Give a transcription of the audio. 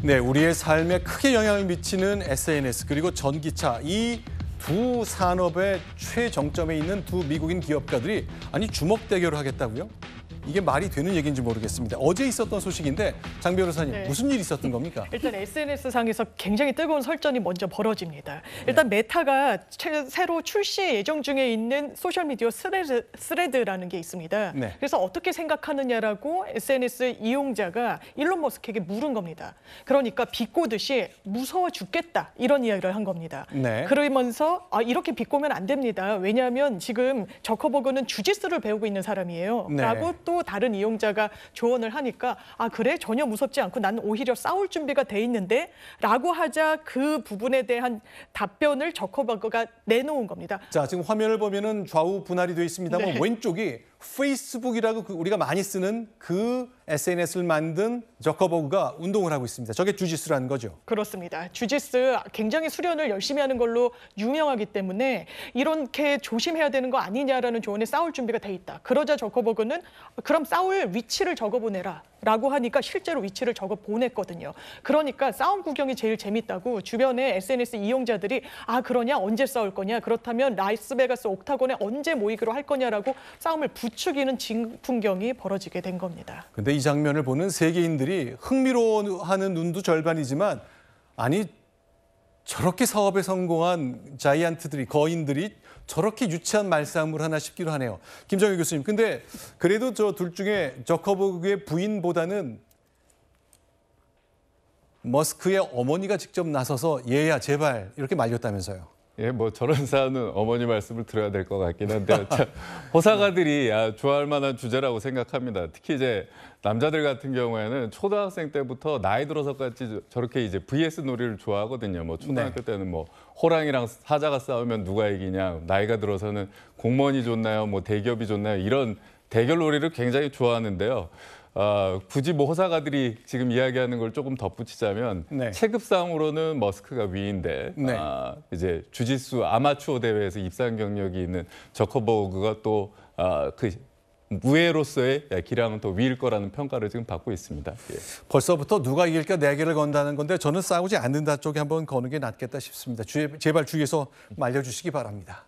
네, 우리의 삶에 크게 영향을 미치는 SNS 그리고 전기차 이 두 산업의 최정점에 있는 두 미국인 기업가들이 아니 주먹 대결을 하겠다고요? 이게 말이 되는 얘기인지 모르겠습니다. 어제 있었던 소식인데 장 변호사님 네. 무슨 일이 있었던 겁니까? 일단 SNS상에서 굉장히 뜨거운 설전이 먼저 벌어집니다. 네. 일단 네. 메타가 채, 새로 출시 예정 중에 있는 소셜미디어 스레드, 라는게 있습니다. 네. 그래서 어떻게 생각하느냐라고 SNS 이용자가 일론 머스크에게 물은 겁니다. 그러니까 비꼬듯이 무서워 죽겠다 이런 이야기를 한 겁니다. 네. 그러면서 아, 이렇게 비꼬면 안 됩니다. 왜냐하면 지금 저커버그는 주짓수를 배우고 있는 사람이에요. 네. 라고 또또 다른 이용자가 조언을 하니까 아 그래 전혀 무섭지 않고 난 오히려 싸울 준비가 돼 있는데 라고 하자 그 부분에 대한 답변을 저커버그가 내놓은 겁니다. 자 지금 화면을 보면은 좌우 분할이 돼 있습니다만 네. 왼쪽이 페이스북이라고 그 우리가 많이 쓰는 그 SNS를 만든 저커버그가 운동을 하고 있습니다. 저게 주짓수라는 거죠. 그렇습니다. 주짓수 굉장히 수련을 열심히 하는 걸로 유명하기 때문에 이렇게 조심해야 되는 거 아니냐라는 조언에 싸울 준비가 돼 있다. 그러자 저커버그는 그럼 싸울 위치를 적어보내라. 라고 하니까 실제로 위치를 적어 보냈거든요. 그러니까 싸움 구경이 제일 재밌다고 주변에 SNS 이용자들이 아 그러냐 언제 싸울 거냐 그렇다면 라이스베가스 옥타곤에 언제 모이기로 할 거냐라고 싸움을 부추기는 진풍경이 벌어지게 된 겁니다. 근데 이 장면을 보는 세계인들이 흥미로워하는 눈도 절반이지만 아니 저렇게 사업에 성공한 자이언트들이 거인들이 저렇게 유치한 말싸움을 하나 싶기로 하네요. 김정희 교수님, 근데 그래도 저 둘 중에 저커버그의 부인보다는 머스크의 어머니가 직접 나서서 얘야 제발 이렇게 말렸다면서요. 예, 뭐 저런 사안은 어머니 말씀을 들어야 될 것 같긴 한데 호사가들이 아, 좋아할 만한 주제라고 생각합니다. 특히 이제 남자들 같은 경우에는 초등학생 때부터 나이 들어서까지 저렇게 이제 vs 놀이를 좋아하거든요. 뭐 초등학교 네. 때는 뭐 호랑이랑 사자가 싸우면 누가 이기냐, 나이가 들어서는 공무원이 좋나요, 뭐 대기업이 좋나요 이런 대결 놀이를 굉장히 좋아하는데요. 어, 굳이 뭐 호사가들이 지금 이야기하는 걸 조금 덧붙이자면 네. 체급상으로는 머스크가 위인데 네. 아, 이제 주짓수 아마추어 대회에서 입상 경력이 있는 저커버그가 또 아, 그 무예로서의 기량은 더 위일 거라는 평가를 지금 받고 있습니다. 예. 벌써부터 누가 이길까 내기를 네 건다는 건데 저는 싸우지 않는다 쪽에 한번 거는 게 낫겠다 싶습니다. 주, 제발 주위에서 말려주시기 바랍니다.